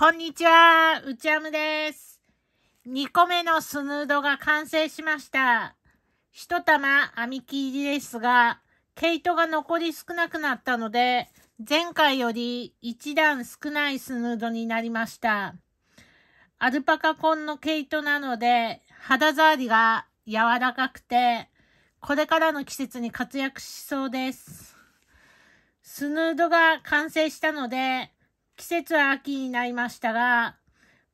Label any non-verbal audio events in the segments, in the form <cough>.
こんにちは、うちゃむです。2個目のスヌードが完成しました。1玉編み切りですが、毛糸が残り少なくなったので、前回より1段少ないスヌードになりました。アルパカンの毛糸なので、肌触りが柔らかくて、これからの季節に活躍しそうです。スヌードが完成したので、季節は秋になりましたが、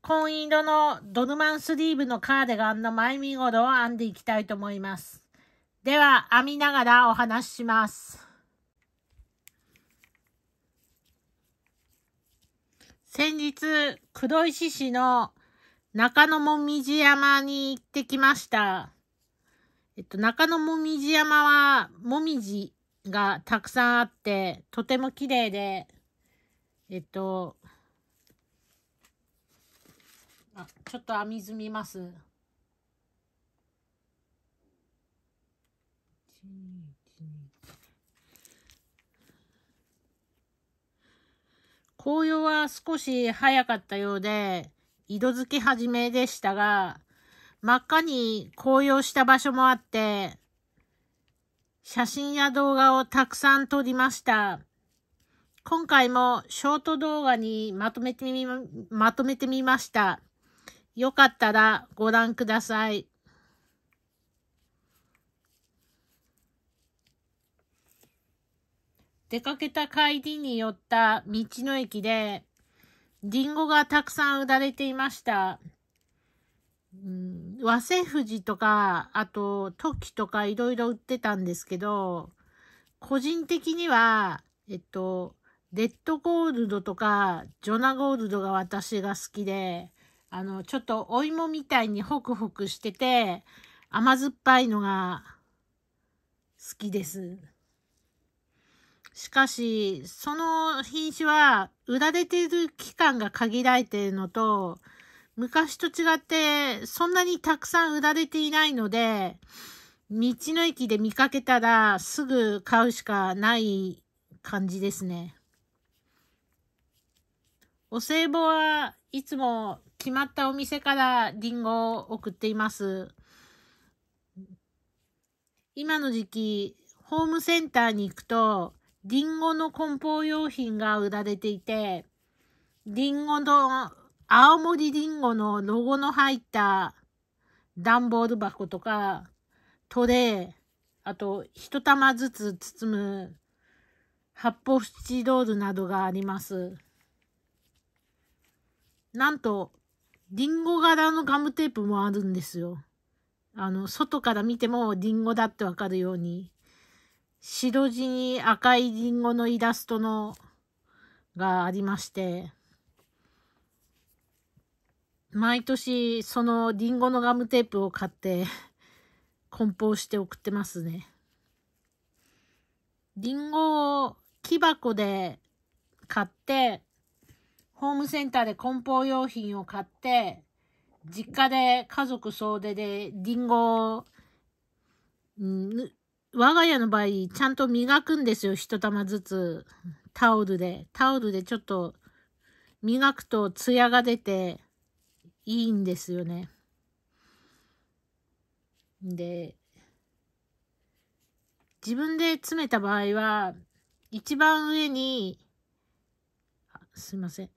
紺色のドルマンスリーブのカーデガンの前身ご頃を編んでいきたいと思います。では、編みながらお話しします。先日、黒石市の中野もみじ山に行ってきました。えっと、中野もみじ山は、もみじがたくさんあって、とても綺麗で、えっと、あ、ちょっと編み済みます。紅葉は少し早かったようで、色づき始めでしたが、真っ赤に紅葉した場所もあって、写真や動画をたくさん撮りました。今回もショート動画にまとめてみ、ままとめてみました。よかったらご覧ください。出かけた帰りに寄った道の駅で、リンゴがたくさん売られていました。うん、和製富士とか、あと、トキとかいろいろ売ってたんですけど、個人的には、えっと、レッドゴールドとか、ジョナゴールドが私が好きで、あの、ちょっとお芋みたいにホクホクしてて、甘酸っぱいのが好きです。しかし、その品種は売られている期間が限られているのと、昔と違ってそんなにたくさん売られていないので、道の駅で見かけたらすぐ買うしかない感じですね。お歳暮はいつも決まったお店からリンゴを送っています。今の時期、ホームセンターに行くと、リンゴの梱包用品が売られていて、リンゴの、青森リンゴのロゴの入った段ボール箱とか、トレー、あと一玉ずつ包む発泡スチロールなどがあります。なんと、リンゴ柄のガムテープもあるんですよ。あの、外から見てもリンゴだってわかるように、白地に赤いリンゴのイラストの、がありまして、毎年そのリンゴのガムテープを買って、梱包して送ってますね。リンゴを木箱で買って、ホームセンターで梱包用品を買って、実家で家族総出でリンゴを、ん我が家の場合、ちゃんと磨くんですよ。一玉ずつ。タオルで。タオルでちょっと磨くとツヤが出ていいんですよね。で、自分で詰めた場合は、一番上にすいません。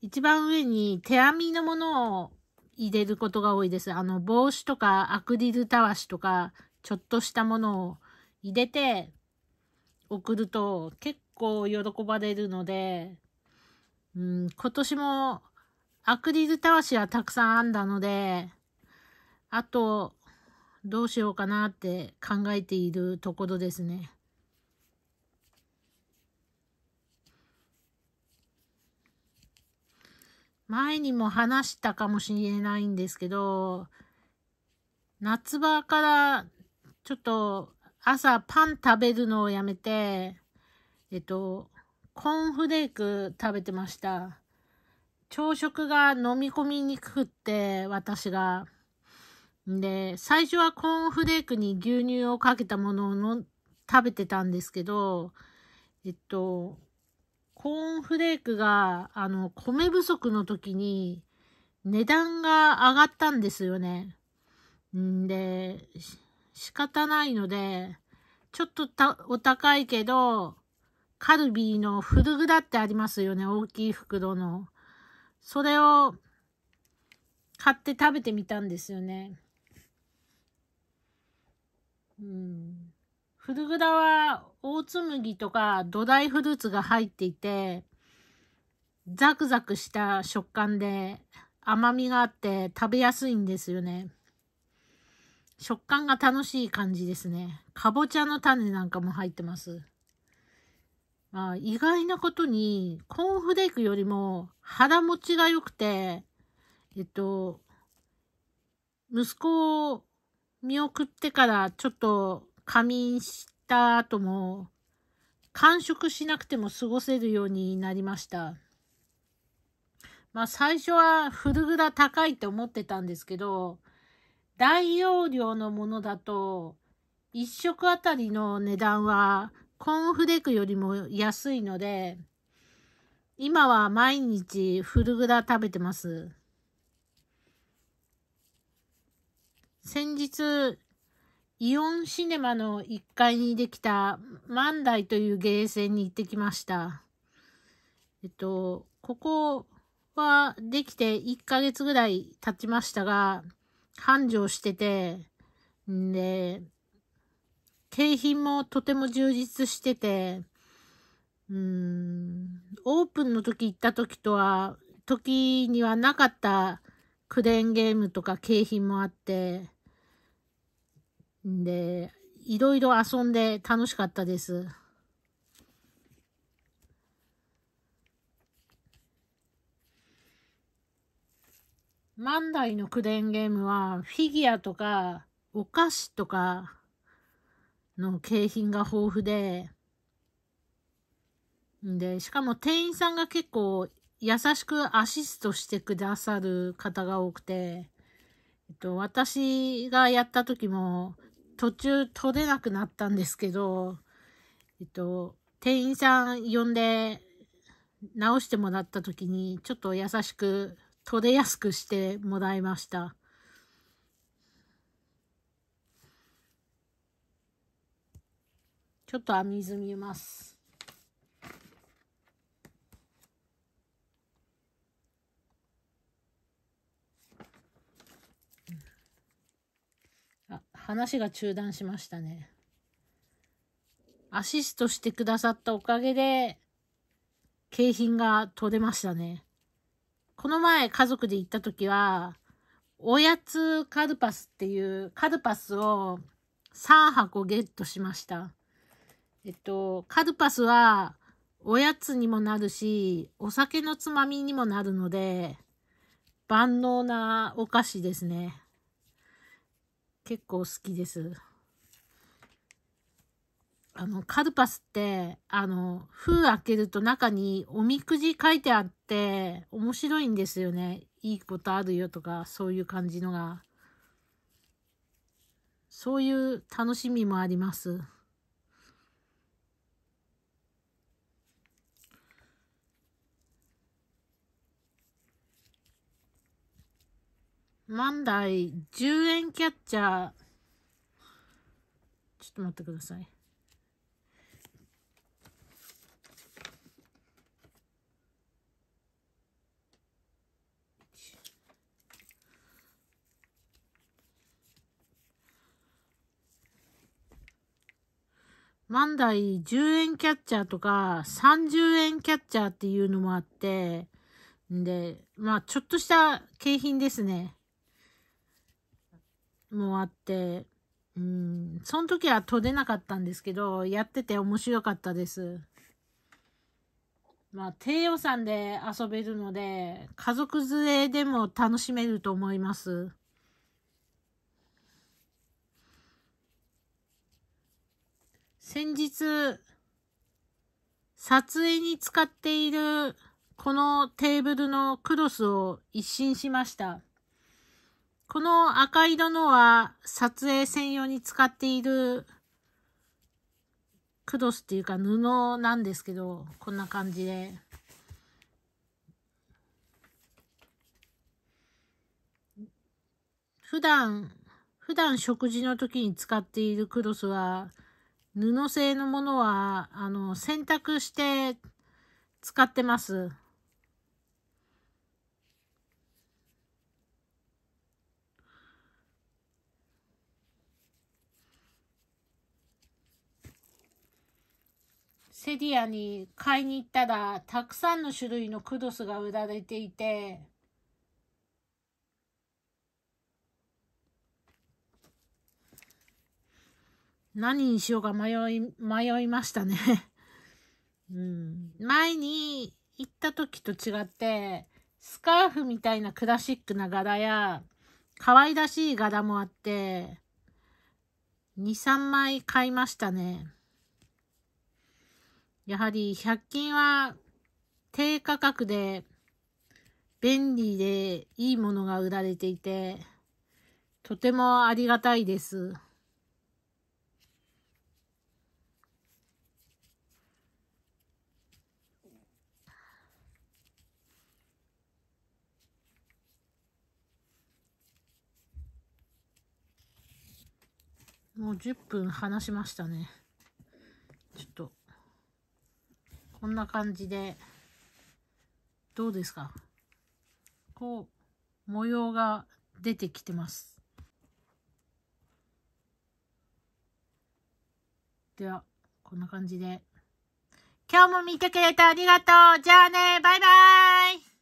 一番上に手編みのものを入れることが多いです。あの、帽子とかアクリルたわしとか、ちょっとしたものを入れて送ると結構喜ばれるので、うん、今年もアクリルたわしはたくさん編んだので、あと、どうしようかなって考えているところですね。前にも話したかもしれないんですけど、夏場からちょっと朝パン食べるのをやめて、えっと、コーンフレーク食べてました。朝食が飲み込みにくくって、私が。んで、最初はコーンフレークに牛乳をかけたものを食べてたんですけど、えっと、コーンフレークが、あの、米不足の時に、値段が上がったんですよね。んで、仕方ないので、ちょっとお高いけど、カルビーのフルグラってありますよね。大きい袋の。それを買って食べてみたんですよね。うん。古蔵は大麦とか土台フルーツが入っていて、ザクザクした食感で甘みがあって食べやすいんですよね。食感が楽しい感じですね。かぼちゃの種なんかも入ってます。まあ、意外なことにコーンフレークよりも腹持ちが良くて、えっと、息子を見送ってからちょっと仮眠した後も、完食しなくても過ごせるようになりました。まあ最初は古蔵高いって思ってたんですけど、大容量のものだと、1食あたりの値段はコーンフレークよりも安いので、今は毎日古蔵食べてます。先日、イオンシネマの1階にできた万代というゲーセンに行ってきました。えっと、ここはできて1ヶ月ぐらい経ちましたが、繁盛してて、んで、景品もとても充実してて、うん、オープンの時行った時とは、時にはなかったクレーンゲームとか景品もあって、で、いろいろ遊んで楽しかったです。万代のクレーンゲームはフィギュアとかお菓子とかの景品が豊富で、で、しかも店員さんが結構優しくアシストしてくださる方が多くて、えっと、私がやった時も途中取れなくなったんですけど、えっと、店員さん呼んで直してもらった時に、ちょっと優しく取れやすくしてもらいました。ちょっと編み済みます。話が中断しましたね。アシストしてくださったおかげで、景品が取れましたね。この前家族で行った時は、おやつカルパスっていうカルパスを3箱ゲットしました。えっと、カルパスはおやつにもなるし、お酒のつまみにもなるので、万能なお菓子ですね。結構好きです。あの、カルパスって、あの、封開けると中におみくじ書いてあって、面白いんですよね。いいことあるよとか、そういう感じのが。そういう楽しみもあります。万代10円キャッチャー。ちょっと待ってください。万代10円キャッチャーとか30円キャッチャーっていうのもあって、んで、まあちょっとした景品ですね。もあって、うん、その時は撮れなかったんですけど、やってて面白かったです。まあ、低予算で遊べるので、家族連れでも楽しめると思います。先日、撮影に使っているこのテーブルのクロスを一新しました。この赤色のは撮影専用に使っているクロスっていうか布なんですけど、こんな感じで。普段、普段食事の時に使っているクロスは、布製のものは、あの、洗濯して使ってます。セディアに買いに行ったら、たくさんの種類のクドスが売られていて、何にしようか迷い、迷いましたね <laughs> うん。前に行った時と違って、スカーフみたいなクラシックな柄や、可愛らしい柄もあって、2、3枚買いましたね。やはり100均は低価格で便利でいいものが売られていて、とてもありがたいです。もう10分話しましたね。こんな感じで、どうですかこう、模様が出てきてます。では、こんな感じで。今日も見てくれてありがとうじゃあねバイバイ